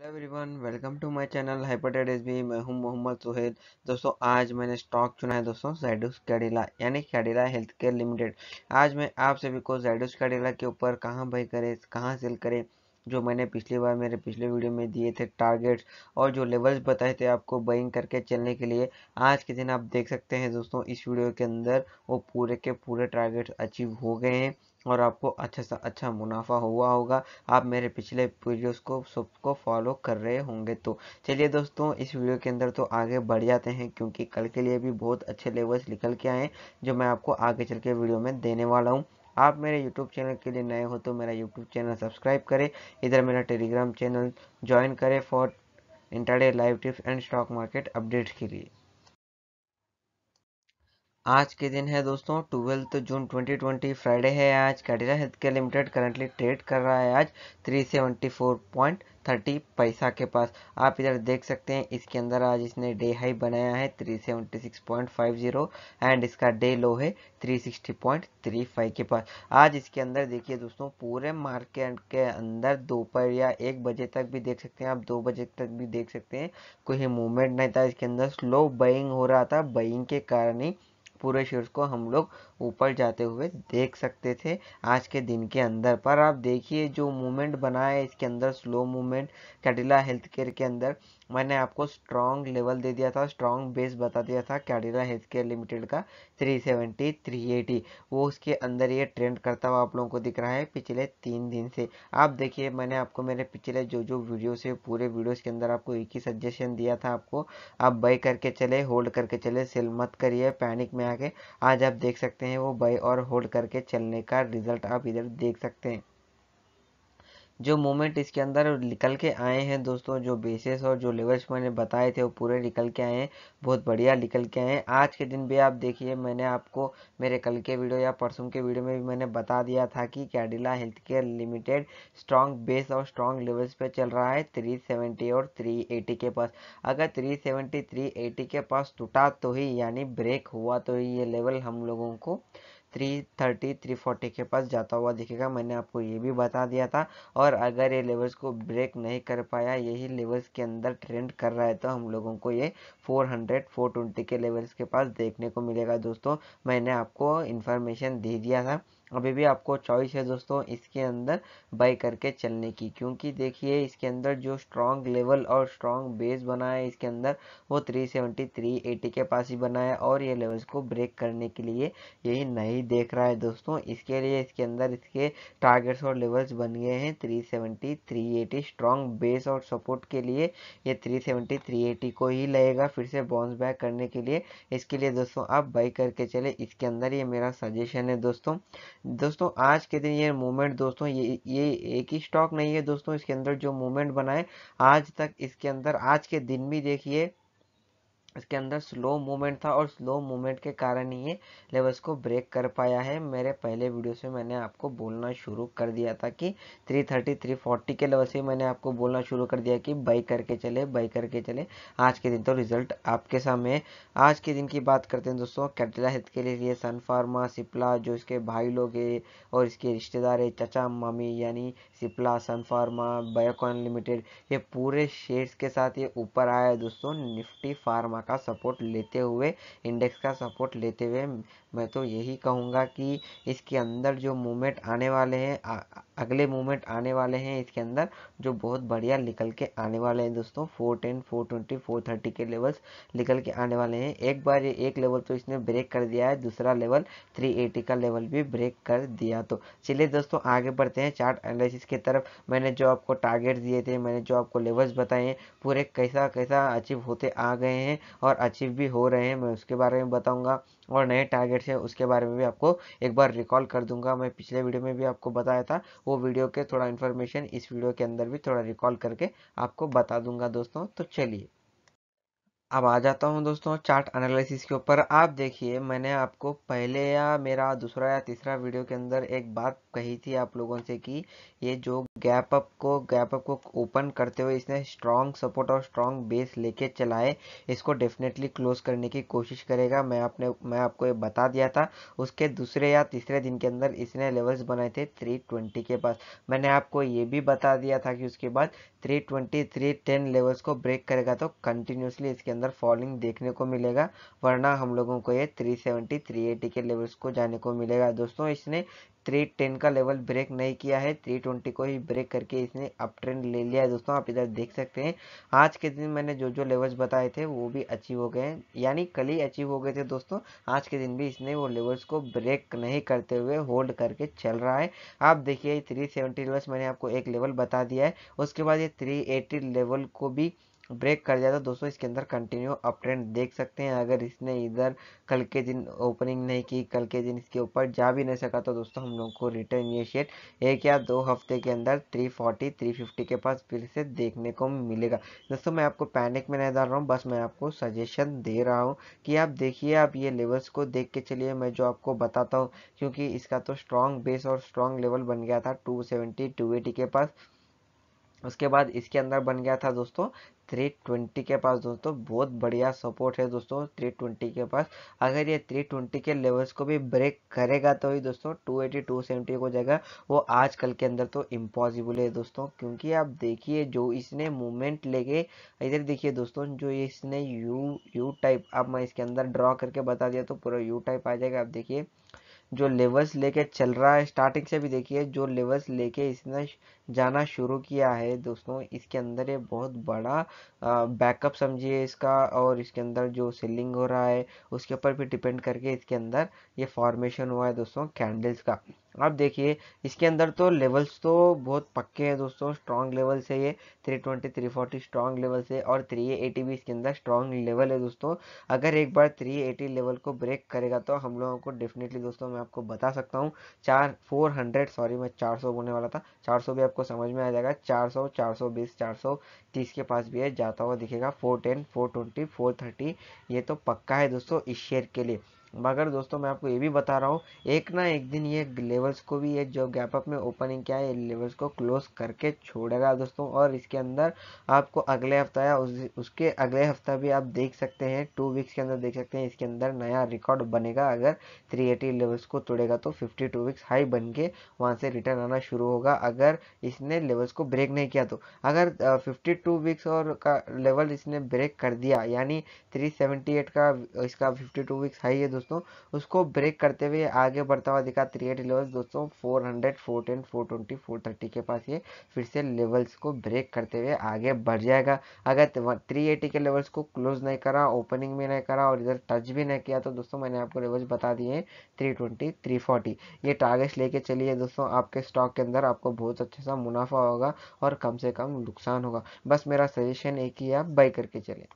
hello everyone welcome to my channel हाइपरटेड S B मैं हूं मोहम्मद सुहेल दोस्तों आज मैंने स्टॉक चुना है दोस्तों जेडूस कैडिला यानी कैडिला हेल्थ केयर लिमिटेड आज मैं आप सभी को जैडोस कैडिला के ऊपर कहां बाई करें कहां सेल करें जो मैंने पिछली बार मेरे पिछले वीडियो में दिए थे टारगेट्स और जो लेवल्स बताए थे आपको बाइंग करके चलने के लिए आज के दिन आप देख सकते हैं दोस्तों इस वीडियो के अंदर वो पूरे के पूरे टारगेट्स अचीव हो गए हैं और आपको अच्छा सा अच्छा मुनाफा हुआ होगा आप मेरे पिछले वीडियोस को सबको फॉलो कर रहे होंगे तो चलिए दोस्तों इस वीडियो के अंदर तो आगे बढ़ जाते हैं क्योंकि कल के लिए भी बहुत अच्छे लेवल्स निकल के आए जो मैं आपको आगे चल के वीडियो में देने वाला हूँ आप मेरे यूट्यूब चैनल के लिए नए हो तो मेरा यूट्यूब चैनल सब्सक्राइब करें इधर मेरा टेलीग्राम चैनल ज्वाइन करें for intraday live tips and stock market updates के लिए आज के दिन है दोस्तों ट्वेल्थ जून 2020 फ्राइडे है आज Cadila health care limited currently trade कर रहा है आज 374.30 पैसा के पास आप इधर देख सकते हैं इसके अंदर आज इसने डे हाई बनाया है 376.50 एंड इसका डे लो है 360.35 के पास आज इसके अंदर देखिए दोस्तों पूरे मार्केट के अंदर दोपहर या एक बजे तक भी देख सकते हैं आप दो बजे तक भी देख सकते हैं कोई मूवमेंट नहीं था इसके अंदर स्लो बइंग हो रहा था बइंग के कारण ही पूरे शेयर्स को हम लोग ऊपर जाते हुए देख सकते थे आज के दिन के अंदर पर आप देखिए जो मूवमेंट बना है इसके अंदर slow movement Cadila health care के अंदर मैंने आपको स्ट्रॉन्ग लेवल दे दिया था स्ट्रॉन्ग बेस बता दिया था कैडिला हेल्थ केयर लिमिटेड का 370 380 वो उसके अंदर ये ट्रेंड करता हुआ आप लोगों को दिख रहा है पिछले तीन दिन से आप देखिए मैंने आपको मेरे पिछले जो जो वीडियो है पूरे वीडियोस के अंदर आपको एक ही सजेशन दिया था आपको आप बाई करके चले होल्ड करके चले सेल मत करिए पैनिक में आके आज आप देख सकते हैं वो बाई और होल्ड करके चलने का रिजल्ट आप इधर देख सकते हैं जो मोमेंट इसके अंदर निकल के आए हैं दोस्तों जो बेसिस और जो लेवल्स मैंने बताए थे वो पूरे निकल के आए हैं बहुत बढ़िया निकल के आए हैं आज के दिन भी आप देखिए मैंने आपको मेरे कल के वीडियो या परसों के वीडियो में भी मैंने बता दिया था कि Cadila health care limited strong base और स्ट्रॉन्ग लेवल्स पर चल रहा है थ्री सेवेंटी और थ्री एटी के पास अगर थ्री सेवेंटी थ्री एटी के पास टूटा तो ही यानी ब्रेक हुआ तो ही ये लेवल हम लोगों को थ्री थर्टी थ्री फोर्टी के पास जाता हुआ दिखेगा मैंने आपको ये भी बता दिया था और अगर ये लेवल्स को ब्रेक नहीं कर पाया यही लेवल्स के अंदर ट्रेंड कर रहा है तो हम लोगों को ये फोर हंड्रेड फोर ट्वेंटी के लेवल्स के पास देखने को मिलेगा दोस्तों मैंने आपको इन्फॉर्मेशन दे दिया था अभी भी आपको चॉइस है दोस्तों इसके अंदर बाई करके चलने की क्योंकि देखिए इसके अंदर जो स्ट्रॉन्ग लेवल और स्ट्रॉन्ग बेस बना है इसके अंदर वो 370 380 के पास ही बना है और ये लेवल्स को ब्रेक करने के लिए यही नहीं देख रहा है दोस्तों इसके लिए इसके अंदर इसके टारगेट्स और लेवल्स बन गए हैं थ्री एटी स्ट्रॉन्ग बेस और सपोर्ट के लिए ये थ्री एटी को ही लगेगा फिर से बाउंस बैक करने के लिए इसके लिए दोस्तों आप बाई करके चले इसके अंदर ये मेरा सजेशन है दोस्तों दोस्तों आज के दिन ये मूवमेंट दोस्तों ये ये एक ही स्टॉक नहीं है दोस्तों इसके अंदर जो मूवमेंट बनाए आज तक इसके अंदर आज के दिन भी देखिए इसके अंदर स्लो मूवमेंट था और स्लो मूवमेंट के कारण ही ये लेवल्स को ब्रेक कर पाया है मेरे पहले वीडियो से मैंने आपको बोलना शुरू कर दिया था कि 330 340 के लेवल से मैंने आपको बोलना शुरू कर दिया कि बाई करके चले बाई करके चले आज के दिन तो रिजल्ट आपके सामने है आज के दिन की बात करते हैं दोस्तों कैटला हेल्थ के लिए सन फार्मा सिप्ला जो इसके भाई लोग है और इसके रिश्तेदार है चचा मामी यानी सिप्ला सन फार्मा बायोकॉन लिमिटेड ये पूरे शेयर्स के साथ ये ऊपर आया है दोस्तों निफ्टी फार्मा सीमा का सपोर्ट लेते हुए इंडेक्स का सपोर्ट लेते हुए मैं तो यही कहूँगा कि इसके अंदर जो मूवमेंट आने वाले हैं अगले मूवमेंट आने वाले हैं इसके अंदर जो बहुत बढ़िया निकल के आने वाले हैं दोस्तों four ten four twenty four thirty के लेवल्स निकल के आने वाले हैं एक बार ये एक लेवल तो इसने ब्रेक कर दिया है दूसरा लेवल थ्री एटी का लेवल भी ब्रेक कर दिया तो चलिए दोस्तों आगे बढ़ते हैं चार्ट एनालिसिस की तरफ मैंने जो आपको टारगेट दिए थे मैंने जो आपको लेवल्स बताए हैं पूरे कैसा कैसा अचीव होते आ गए हैं और अचीव भी हो रहे हैं मैं उसके बारे में बताऊंगा और नए टारगेट्स हैं उसके बारे में भी आपको एक बार रिकॉल कर दूंगा मैं पिछले वीडियो में भी आपको बताया था वो वीडियो के थोड़ा इन्फॉर्मेशन इस वीडियो के अंदर भी थोड़ा रिकॉल करके आपको बता दूंगा दोस्तों तो चलिए अब आ जाता हूँ दोस्तों चार्ट एनालिसिस के ऊपर आप देखिए मैंने आपको पहले या मेरा दूसरा या तीसरा वीडियो के अंदर एक बात कही थी आप लोगों से कि ये जो गैप अप को गैप अप को ओपन करते हुए इसने स्ट्रांग सपोर्ट और स्ट्रांग बेस लेके चलाए इसको डेफिनेटली क्लोज करने की कोशिश करेगा मैं आपने मैं आपको ये बता दिया था उसके दूसरे या तीसरे दिन के अंदर इसने लेवल्स बनाए थे 320 के पास मैंने आपको ये भी बता दिया था कि उसके बाद 320 310 लेवल्स को ब्रेक करेगा तो कंटिन्यूसली इसके अंदर फॉलिंग देखने को मिलेगा वरना हम लोगों को ये 370 380 के लेवल्स को जाने को मिलेगा दोस्तों इसने थ्री टेन का लेवल ब्रेक नहीं किया है थ्री ट्वेंटी को ही ब्रेक करके इसने अप ट्रेंड ले लिया है दोस्तों आप इधर देख सकते हैं आज के दिन मैंने जो जो लेवल्स बताए थे वो भी अचीव हो गए हैं यानी कल ही अचीव हो गए थे दोस्तों आज के दिन भी इसने वो लेवल्स को ब्रेक नहीं करते हुए होल्ड करके चल रहा है आप देखिए थ्री सेवेंटी लेवल्स मैंने आपको एक लेवल बता दिया है उसके बाद ये थ्री एटी लेवल को भी ब्रेक कर जाए तो दोस्तों इसके अंदर कंटिन्यू अप ट्रेंड देख सकते हैं अगर इसने इधर कल के दिन ओपनिंग नहीं की कल के दिन इसके ऊपर जा भी नहीं सका तो दोस्तों हम लोग को रिटर्न इनिशिएट एक या दो हफ्ते के अंदर 340 350 के पास फिर से देखने को मिलेगा दोस्तों मैं आपको पैनिक में नहीं डाल रहा हूँ बस मैं आपको सजेशन दे रहा हूँ कि आप देखिए आप ये लेवल्स को देख के चलिए मैं जो आपको बताता हूँ क्योंकि इसका तो स्ट्रॉन्ग बेस और स्ट्रॉन्ग लेवल बन गया था टू सेवेंटी के पास उसके बाद इसके अंदर बन गया था दोस्तों 320 के पास दोस्तों बहुत बढ़िया सपोर्ट है दोस्तों 320 के पास अगर ये 320 के लेवल्स को भी ब्रेक करेगा तो ही दोस्तों 280 270 को जाएगा वो आज कल के अंदर तो इम्पॉसिबल है दोस्तों क्योंकि आप देखिए जो इसने मूवमेंट लेके इधर देखिए दोस्तों जो इसने यू यू टाइप अब मैं इसके अंदर ड्रॉ करके बता दिया तो पूरा यू टाइप आ जाएगा आप देखिए जो लेवल्स लेके चल रहा है स्टार्टिंग से भी देखिए जो लेवल्स लेके इसने जाना शुरू किया है दोस्तों इसके अंदर ये बहुत बड़ा बैकअप समझिए इसका और इसके अंदर जो सेलिंग हो रहा है उसके ऊपर भी डिपेंड करके इसके अंदर ये फॉर्मेशन हुआ है दोस्तों कैंडल्स का अब देखिए इसके अंदर तो लेवल्स तो बहुत पक्के हैं दोस्तों स्ट्रॉन्ग लेवल्स है ये 320 340 स्ट्रॉन्ग लेवल से और 380 भी इसके अंदर स्ट्रॉन्ग लेवल है दोस्तों अगर एक बार 380 लेवल को ब्रेक करेगा तो हम लोगों को डेफिनेटली दोस्तों मैं आपको बता सकता हूँ चार फोर सॉरी मैं चार बोलने वाला था चार भी आपको आपको समझ में आ जाएगा 400 420 430 के पास भी है जाता हुआ दिखेगा 410 420 430 ये तो पक्का है दोस्तों इस शेयर के लिए मगर दोस्तों मैं आपको ये भी बता रहा हूँ एक ना एक दिन ये लेवल्स को भी ये जो गैप अप में ओपनिंग क्या है लेवल्स को क्लोज करके छोड़ेगा दोस्तों और इसके अंदर आपको अगले हफ्ता या उस उसके अगले हफ्ता भी आप देख सकते हैं टू वीक्स के अंदर देख सकते हैं इसके अंदर नया रिकॉर्ड बनेगा अगर थ्री एटी लेवल्स को तोड़ेगा तो फिफ्टी टू वीक्स हाई बन के वहाँ से रिटर्न आना शुरू होगा अगर इसने लेवल्स को ब्रेक नहीं किया तो अगर फिफ्टी टू वीक्स और का लेवल इसने ब्रेक कर दिया यानी थ्री सेवेंटी एट का इसका फिफ्टी टू वीक्स हाई है दोस्तों उसको ब्रेक करते हुए आगे बढ़ता हुआ दिखा थ्री एट लेवल्स दोस्तों four hundred four ten four twenty four thirty के पास ये फिर से लेवल्स को ब्रेक करते हुए आगे बढ़ जाएगा अगर थ्री एटी के लेवल्स को क्लोज नहीं करा ओपनिंग भी नहीं करा और इधर टच भी नहीं किया तो दोस्तों मैंने आपको लेवल्स बता दिए हैं थ्री ट्वेंटी थ्री फोर्टी ये टारगेट्स लेके चलिए दोस्तों आपके स्टॉक के अंदर आपको बहुत अच्छा सा मुनाफा होगा और कम से कम नुकसान होगा बस मेरा सजेशन एक ही है आप बाई करके चलें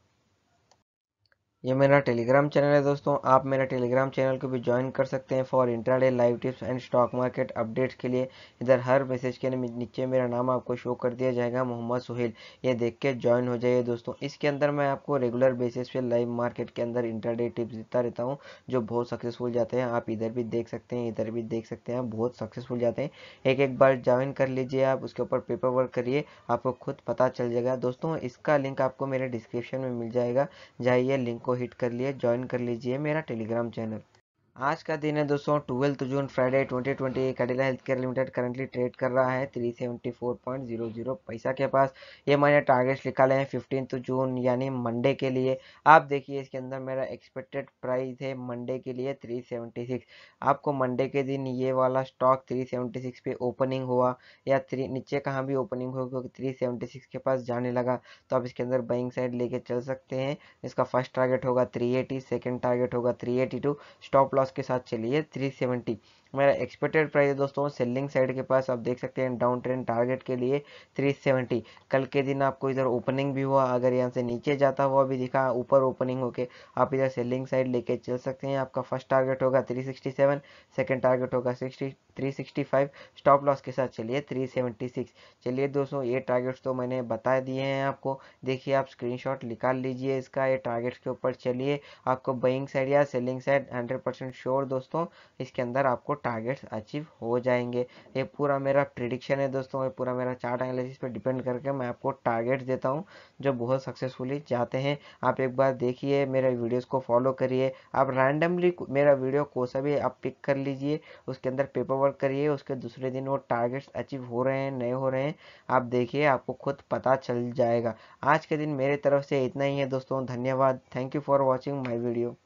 ये मेरा टेलीग्राम चैनल है दोस्तों आप मेरा टेलीग्राम चैनल को भी ज्वाइन कर सकते हैं for intraday live tips and stock market updates के लिए इधर हर मैसेज के नीचे मेरा नाम आपको शो कर दिया जाएगा मोहम्मद सुहेल ये देख के ज्वाइन हो जाइए दोस्तों इसके अंदर मैं आपको रेगुलर बेसिस पे लाइव मार्केट के अंदर इंटरडे टिप्स देता रहता हूँ जो बहुत सक्सेसफुल जाते हैं आप इधर भी देख सकते हैं इधर भी देख सकते हैं बहुत सक्सेसफुल जाते हैं एक एक बार ज्वाइन कर लीजिए आप उसके ऊपर पेपर वर्क करिए आपको खुद पता चल जाएगा दोस्तों इसका लिंक आपको मेरे डिस्क्रिप्शन में मिल जाएगा जाइए लिंक को हिट कर लिया ज्वाइन कर लीजिए मेरा टेलीग्राम चैनल आज का दिन है दोस्तों twelfth June Friday 2020 Cadila health care limited currently trade कर रहा है 374.00 पैसा के पास ये मैंने टारगेट्स निकाले हैं फिफ्टीन जून यानी मंडे के लिए आप देखिए इसके अंदर मेरा एक्सपेक्टेड प्राइस है मंडे के लिए 376 आपको मंडे के दिन ये वाला स्टॉक 376 पे ओपनिंग हुआ या थ्री नीचे कहाँ भी ओपनिंग हुआ क्योंकि सिक्स के पास जाने लगा तो आप इसके अंदर बाइंग साइड लेके चल सकते हैं इसका फर्स्ट टारगेट होगा थ्री सेकेंड टारगेट होगा थ्री स्टॉप लॉस लॉस के साथ चली है थ्री सेवेंटी मेरा एक्सपेक्टेड प्राइस है दोस्तों सेलिंग साइड के पास आप देख सकते हैं डाउन ट्रेंड टारगेट के लिए 370 कल के दिन आपको इधर ओपनिंग भी हुआ अगर यहाँ से नीचे जाता हुआ भी दिखा ऊपर ओपनिंग होके आप इधर सेलिंग साइड लेके चल सकते हैं आपका फर्स्ट टारगेट होगा 367 सेकंड टारगेट होगा सिक्सटी 365 स्टॉप लॉस के साथ चलिए 376 चलिए दोस्तों ये टारगेट्स तो मैंने बता दिए हैं आपको देखिए आप स्क्रीनशॉट निकाल लीजिए इसका ये टारगेट्स के ऊपर चलिए आपको बइंग साइड या सेलिंग साइड 100 परसेंट श्योर दोस्तों इसके अंदर आपको टारगेट्स अचीव हो जाएंगे ये पूरा मेरा प्रिडिक्शन है दोस्तों ये पूरा मेरा चार्ट एनालिसिस पर डिपेंड करके मैं आपको टारगेट्स देता हूँ जो बहुत सक्सेसफुली जाते हैं आप एक बार देखिए मेरे वीडियोज़ को फॉलो करिए आप रैंडमली मेरा वीडियो को सा भी आप पिक कर लीजिए उसके अंदर पेपर वर्क करिए उसके दूसरे दिन वो टारगेट्स अचीव हो रहे हैं नए हो रहे हैं आप देखिए आपको खुद पता चल जाएगा आज के दिन मेरे तरफ से इतना ही है दोस्तों धन्यवाद thank you for watching my video